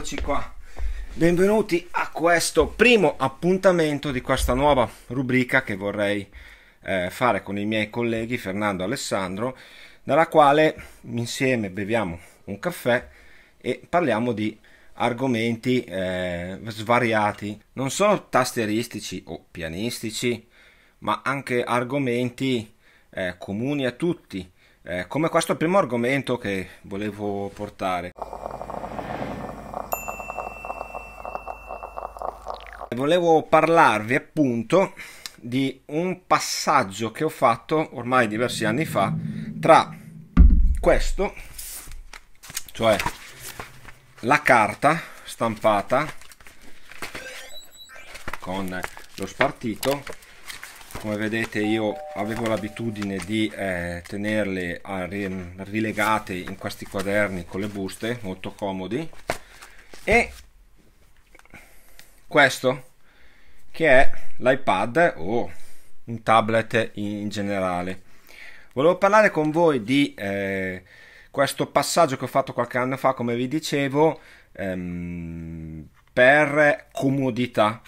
Eccoci qua. Benvenuti a questo primo appuntamento di questa nuova rubrica che vorrei eh, fare con i miei colleghi Fernando e Alessandro, nella quale insieme beviamo un caffè e parliamo di argomenti eh, svariati, non solo tastieristici o pianistici, ma anche argomenti eh, comuni a tutti, eh, come questo primo argomento che volevo portare. Volevo parlarvi appunto di un passaggio che ho fatto ormai diversi anni fa tra questo, cioè la carta stampata con lo spartito come vedete io avevo l'abitudine di eh, tenerle rilegate in questi quaderni con le buste molto comodi e questo, che è l'iPad o un tablet in generale. Volevo parlare con voi di eh, questo passaggio che ho fatto qualche anno fa, come vi dicevo, ehm, per comodità,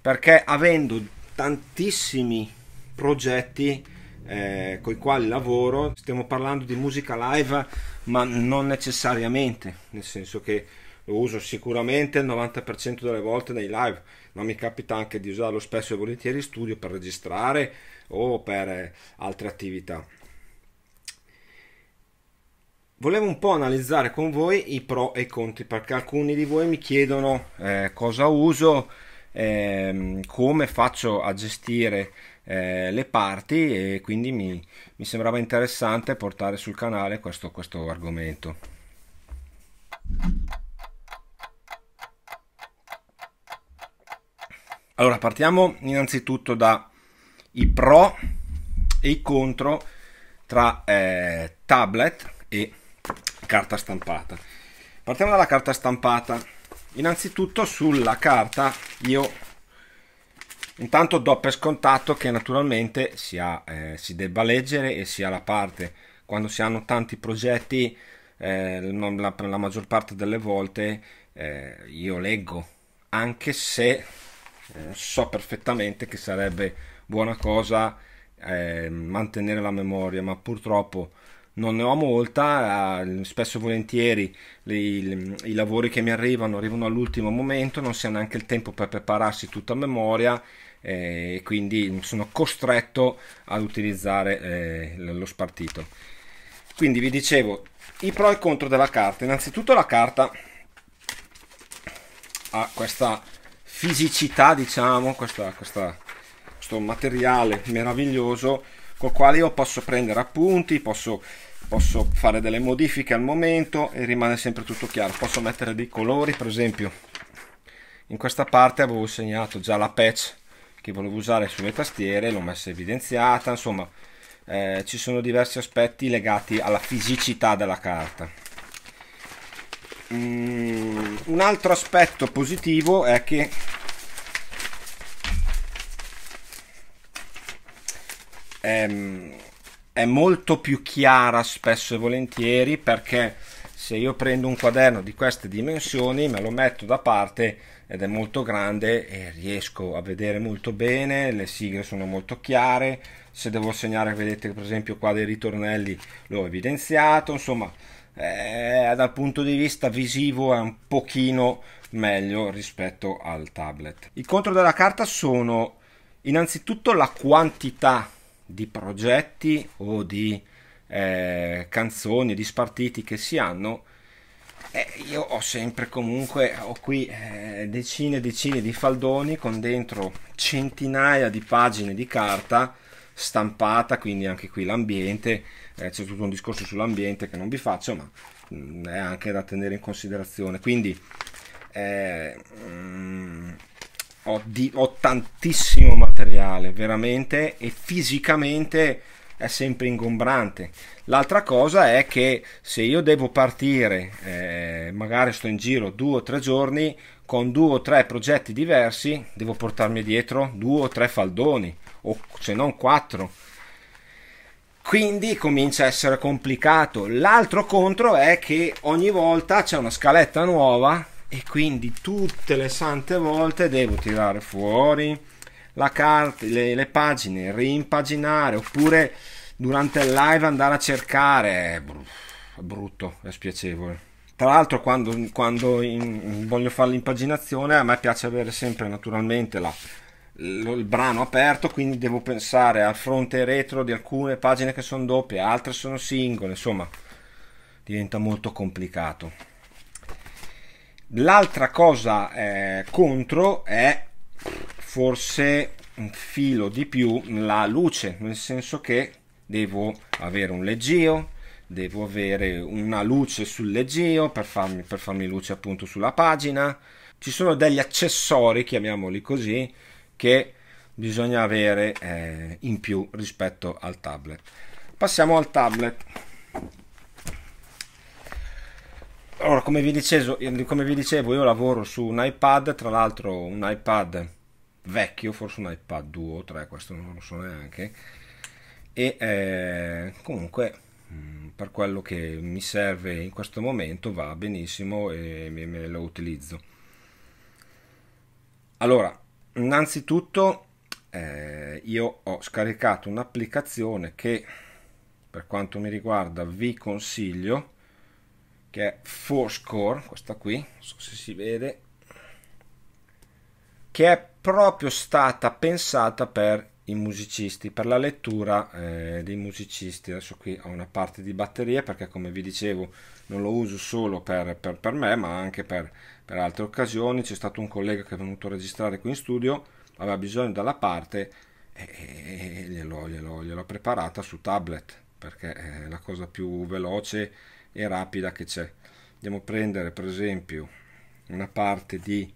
perché avendo tantissimi progetti eh, con i quali lavoro, stiamo parlando di musica live, ma non necessariamente, nel senso che lo uso sicuramente il 90% delle volte nei live, ma mi capita anche di usarlo spesso e volentieri in studio per registrare o per eh, altre attività. Volevo un po' analizzare con voi i pro e i contro perché alcuni di voi mi chiedono eh, cosa uso, eh, come faccio a gestire eh, le parti e quindi mi, mi, sembrava interessante portare sul canale questo, questo argomento. Allora, partiamo innanzitutto dai pro e i contro tra eh, tablet e carta stampata. Partiamo dalla carta stampata. Innanzitutto sulla carta io intanto do per scontato che naturalmente sia, eh, si debba leggere e sia la parte quando si hanno tanti progetti eh, la, la, maggior parte delle volte eh, io leggo anche se eh, so perfettamente che sarebbe buona cosa eh, mantenere la memoria, ma purtroppo non ne ho molta, eh, spesso e volentieri li, li, i lavori che mi arrivano arrivano all'ultimo momento, non si ha neanche il tempo per prepararsi tutta a memoria eh, e quindi sono costretto ad utilizzare eh, lo spartito. Quindi vi dicevo i pro e i contro della carta. Innanzitutto la carta ha questa fisicità, diciamo, questa, questa, questo materiale meraviglioso col quale io posso prendere appunti, posso, posso fare delle modifiche al momento e rimane sempre tutto chiaro. Posso mettere dei colori, per esempio, in questa parte avevo segnato già la patch che volevo usare sulle tastiere, l'ho messa evidenziata, insomma, eh, ci sono diversi aspetti legati alla fisicità della carta. Mm, un altro aspetto positivo è che è, ehm, è molto più chiara spesso e volentieri perché se io prendo un quaderno di queste dimensioni me lo metto da parte ed è molto grande e riesco a vedere molto bene le sigle sono molto chiare se devo segnare vedete per esempio qua dei ritornelli l'ho evidenziato insomma eh, dal punto di vista visivo è un pochino meglio rispetto al tablet. I contro della carta sono innanzitutto la quantità di progetti o di eh, canzoni, di spartiti che si hanno. Eh, io ho sempre comunque, ho qui eh, decine e decine di faldoni con dentro centinaia di pagine di carta stampata, quindi anche qui l'ambiente, eh, c'è tutto un discorso sull'ambiente che non vi faccio, ma mh, mm, è anche da tenere in considerazione. Quindi eh, mh, mm, ho, di, ho tantissimo materiale, veramente, e fisicamente è sempre ingombrante. L'altra cosa è che se io devo partire, eh, magari sto in giro due o tre giorni con due o tre progetti diversi, devo portarmi dietro due o tre faldoni o se non quattro. Quindi comincia a essere complicato. L'altro contro è che ogni volta c'è una scaletta nuova e quindi tutte le sante volte devo tirare fuori la carta, le, le pagine, rimpaginare oppure durante il live andare a cercare. È brutto, è spiacevole. Tra l'altro, quando, quando in, voglio fare l'impaginazione, a me piace avere sempre naturalmente la il brano aperto, quindi devo pensare al fronte e retro di alcune pagine che sono doppie, altre sono singole, insomma diventa molto complicato. L'altra cosa eh, contro è forse un filo di più la luce, nel senso che devo avere un leggio, devo avere una luce sul leggio per farmi, per farmi luce appunto sulla pagina. Ci sono degli accessori, chiamiamoli così, che bisogna avere eh, in più rispetto al tablet. Passiamo al tablet. Allora, come vi, dicevo, eh, come vi dicevo, io lavoro su un iPad, tra l'altro un iPad vecchio, forse un iPad 2 o 3, questo non lo so neanche. E eh, comunque mm, per quello che mi serve in questo momento va benissimo e me, lo utilizzo. Allora, innanzitutto eh, io ho scaricato un'applicazione che per quanto mi riguarda vi consiglio che è Fourscore, questa qui, non so se si vede, che è proprio stata pensata per i musicisti, per la lettura eh, dei musicisti. Adesso qui ho una parte di batteria perché come vi dicevo non lo uso solo per, per, per me ma anche per per altre occasioni c'è stato un collega che è venuto a registrare qui in studio, aveva bisogno della parte e, gliel'ho, gliel'ho, gliel'ho preparata su tablet perché è eh, la cosa più veloce e rapida che c'è. Andiamo a prendere per esempio una parte di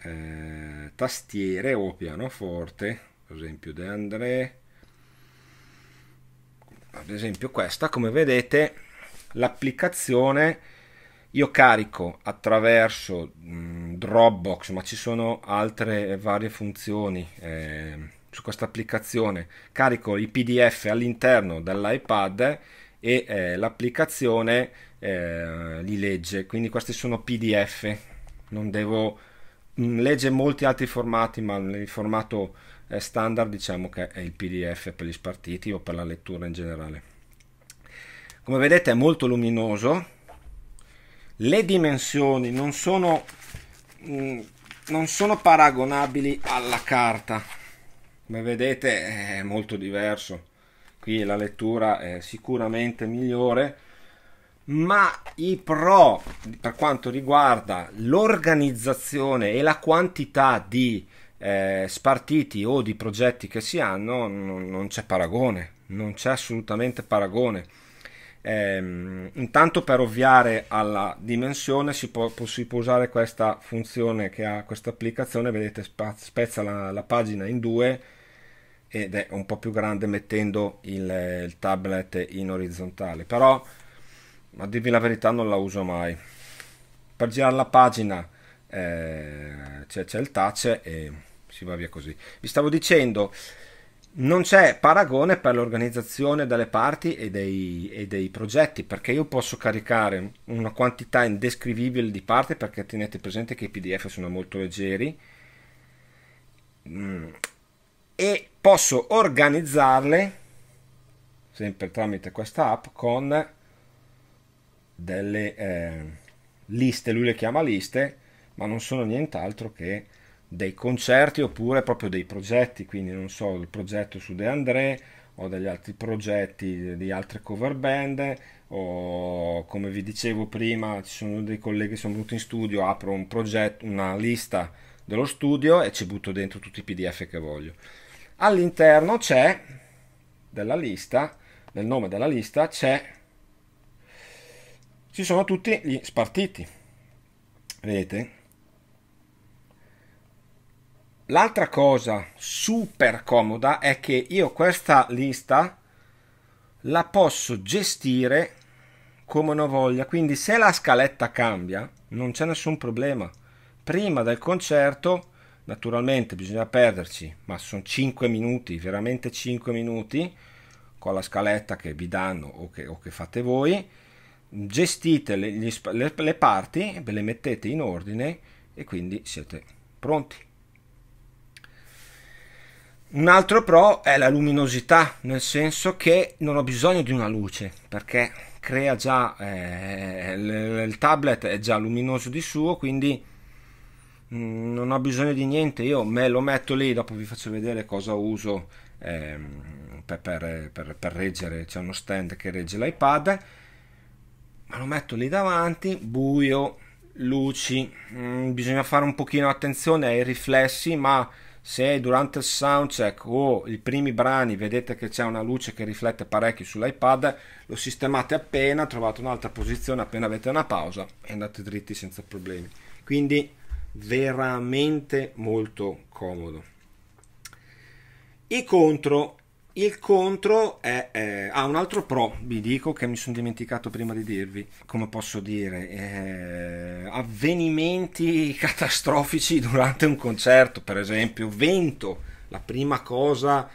eh, tastiere o pianoforte, per esempio De André, ad esempio questa, come vedete l'applicazione io carico attraverso mh, mm, Dropbox, ma ci sono altre varie funzioni eh, su questa applicazione. Carico i PDF all'interno dell'iPad e eh, l'applicazione eh, li legge. Quindi questi sono PDF. Non devo mh, mm, legge molti altri formati, ma il formato eh, standard diciamo che è il PDF per gli spartiti o per la lettura in generale. Come vedete è molto luminoso, le dimensioni non sono, mh, mm, non sono paragonabili alla carta. Come vedete è molto diverso. Qui la lettura è sicuramente migliore, ma i pro per quanto riguarda l'organizzazione e la quantità di eh, spartiti o di progetti che si hanno non, non c'è paragone, non c'è assolutamente paragone Ehm, intanto per ovviare alla dimensione si può, si può, usare questa funzione che ha questa applicazione, vedete spezza la, la, pagina in due ed è un po' più grande mettendo il, il tablet in orizzontale, però a dirvi la verità non la uso mai. Per girare la pagina eh, c'è, c'è il touch e si va via così. Vi stavo dicendo non c'è paragone per l'organizzazione delle parti e dei, e dei, progetti perché io posso caricare una quantità indescrivibile di parti perché tenete presente che i pdf sono molto leggeri mm. e posso organizzarle sempre tramite questa app con delle eh, liste lui le chiama liste ma non sono nient'altro che dei concerti oppure proprio dei progetti, quindi non so, il progetto su De André o degli altri progetti di altre cover band o come vi dicevo prima ci sono dei colleghi che sono venuti in studio, apro un progetto, una lista dello studio e ci butto dentro tutti i PDF che voglio. All'interno c'è della lista, nel nome della lista c'è ci sono tutti gli spartiti. Vedete? L'altra cosa super comoda è che io questa lista la posso gestire come una voglia, quindi se la scaletta cambia non c'è nessun problema. Prima del concerto naturalmente bisogna perderci, ma sono 5 minuti, veramente 5 minuti con la scaletta che vi danno o che, o che fate voi, gestite le, le, le parti, ve le mettete in ordine e quindi siete pronti. Un altro pro è la luminosità, nel senso che non ho bisogno di una luce, perché crea già eh, il tablet è già luminoso di suo, quindi mm, non ho bisogno di niente, io me lo metto lì, dopo vi faccio vedere cosa uso eh, per, per, per, per reggere, c'è uno stand che regge l'iPad, ma lo metto lì davanti, buio, luci, mh, mm, bisogna fare un pochino attenzione ai riflessi, ma se durante il soundcheck o i primi brani vedete che c'è una luce che riflette parecchio sull'iPad, lo sistemate appena, trovate un'altra posizione appena avete una pausa e andate dritti senza problemi. Quindi veramente molto comodo. I contro il contro è, è, ha un altro pro, vi dico, che mi sono dimenticato prima di dirvi. Come posso dire? Eh, avvenimenti catastrofici durante un concerto, per esempio, vento, la prima cosa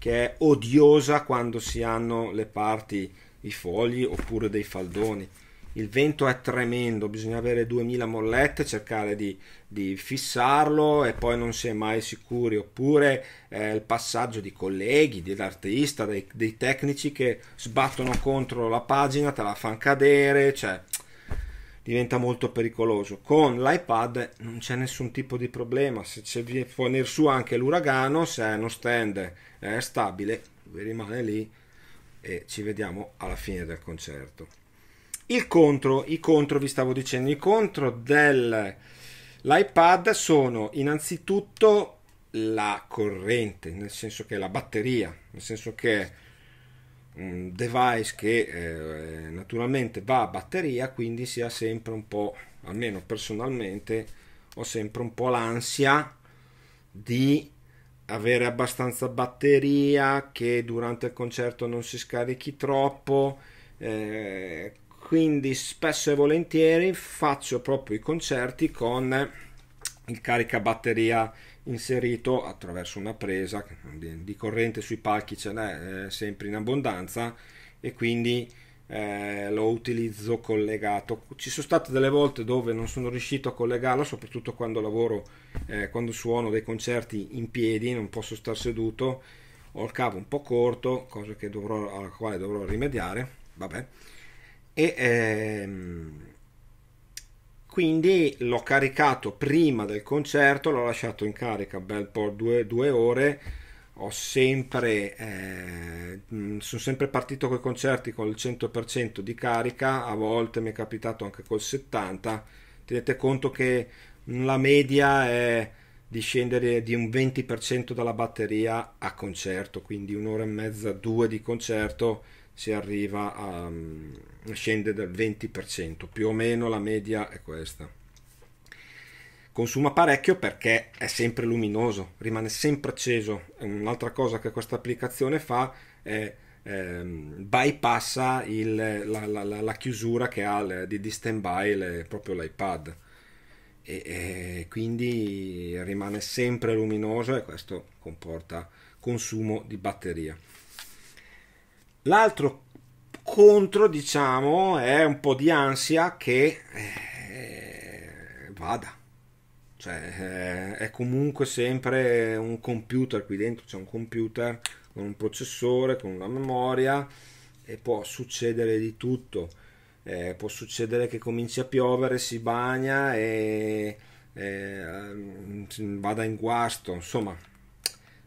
che è odiosa quando si hanno le parti, i fogli oppure dei faldoni il vento è tremendo, bisogna avere 2000 mollette, cercare di, di fissarlo e poi non si è mai sicuri, oppure eh, il passaggio di colleghi, dell'artista, dei, dei, tecnici che sbattono contro la pagina, te la fanno cadere, cioè diventa molto pericoloso. Con l'iPad non c'è nessun tipo di problema, se c'è può venire su anche l'uragano, se è uno stand è eh, stabile, rimane lì e ci vediamo alla fine del concerto. Il contro, i contro vi stavo dicendo, i contro dell'iPad sono innanzitutto la corrente, nel senso che la batteria, nel senso che è un device che eh, naturalmente va a batteria, quindi si ha sempre un po', almeno personalmente, ho sempre un po' l'ansia di avere abbastanza batteria, che durante il concerto non si scarichi troppo. Eh, quindi spesso e volentieri faccio proprio i concerti con il caricabatteria inserito attraverso una presa di corrente sui palchi ce n'è eh, sempre in abbondanza e quindi eh, lo utilizzo collegato ci sono state delle volte dove non sono riuscito a collegarlo soprattutto quando lavoro eh, quando suono dei concerti in piedi non posso star seduto ho il cavo un po' corto cosa dovrò, alla quale dovrò rimediare vabbè e ehm, quindi l'ho caricato prima del concerto, l'ho lasciato in carica bel po' due, due ore. Ho sempre, eh, mm, sono sempre partito con i concerti con il 100% di carica, a volte mi è capitato anche col 70%. Tenete conto che la media è di scendere di un 20% dalla batteria a concerto, quindi un'ora e mezza, due di concerto si arriva a mm, scende del 20%, più o meno la media è questa. Consuma parecchio perché è sempre luminoso, rimane sempre acceso. Un'altra cosa che questa applicazione fa è ehm, bypassa il, la, la, la, la, chiusura che ha le, di, di stand-by le, proprio l'iPad e, e quindi rimane sempre luminoso e questo comporta consumo di batteria. L'altro contro, diciamo, è un po' di ansia che eh, vada. Cioè, eh, è comunque sempre un computer qui dentro, c'è un computer con un processore, con una memoria e può succedere di tutto. Eh, può succedere che cominci a piovere, si bagna e eh, mm, vada in guasto. Insomma,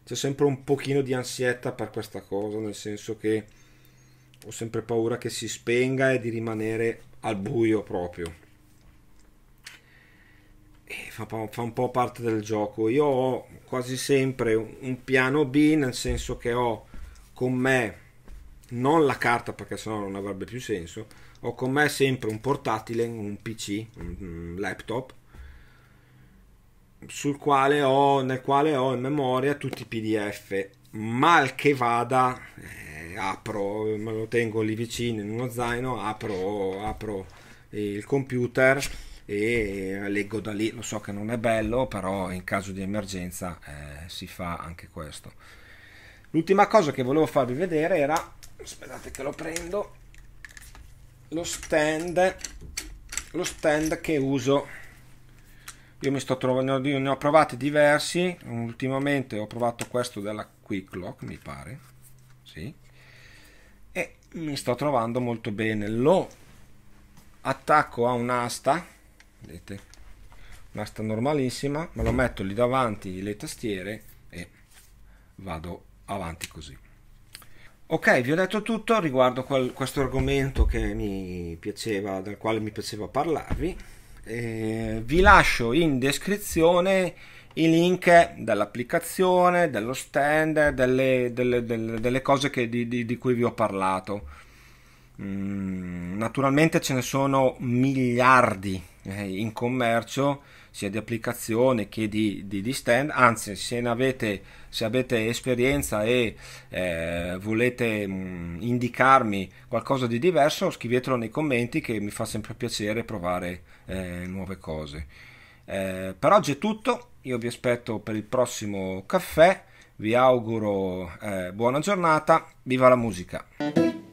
c'è sempre un pochino di ansietta per questa cosa, nel senso che ho sempre paura che si spenga e di rimanere al buio proprio. E fa, fa un po' parte del gioco. Io ho quasi sempre un piano B, nel senso che ho con me non la carta perché sennò non avrebbe più senso. Ho con me sempre un portatile, un PC, un laptop sul quale ho, nel quale ho in memoria tutti i PDF mal che vada, eh, apro, me lo tengo lì vicino in uno zaino, apro, apro il computer e leggo da lì. Lo so che non è bello, però in caso di emergenza eh, si fa anche questo. L'ultima cosa che volevo farvi vedere era, aspettate che lo prendo, lo stand, lo stand che uso io mi sto trovando, ne ho provati diversi, ultimamente ho provato questo della Quick Lock, mi pare, sì, e mi sto trovando molto bene. Lo attacco a un'asta, vedete, un'asta normalissima, me lo metto lì davanti le tastiere e vado avanti così. Ok, vi ho detto tutto riguardo quel, questo argomento che mi piaceva, del quale mi piaceva parlarvi eh, vi lascio in descrizione i link dell'applicazione, dello stand, delle, delle, delle, delle cose che, di, di, di, cui vi ho parlato. Mm, naturalmente ce ne sono miliardi eh, in commercio sia di applicazione che di, di, di stand, anzi se, ne avete, se avete esperienza e eh, volete mh, mm, indicarmi qualcosa di diverso scrivetelo nei commenti che mi fa sempre piacere provare eh, nuove cose. Eh, per oggi è tutto, io vi aspetto per il prossimo caffè, vi auguro eh, buona giornata, viva la musica!